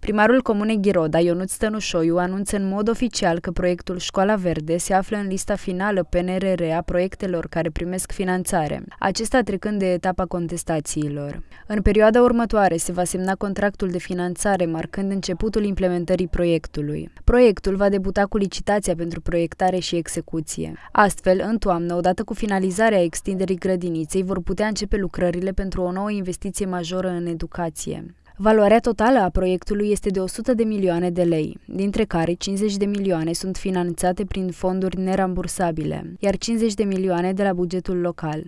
Primarul Comunei Ghiroda, Ionut Stănușoiu, anunță în mod oficial că proiectul Școala Verde se află în lista finală PNRR a proiectelor care primesc finanțare, acesta trecând de etapa contestațiilor. În perioada următoare se va semna contractul de finanțare, marcând începutul implementării proiectului. Proiectul va debuta cu licitația pentru proiectare și execuție. Astfel, în toamnă, odată cu finalizarea extinderii grădiniței, vor putea începe lucrările pentru o nouă investiție majoră în educație. Valoarea totală a proiectului este de 100 de milioane de lei, dintre care 50 de milioane sunt finanțate prin fonduri nerambursabile, iar 50 de milioane de la bugetul local.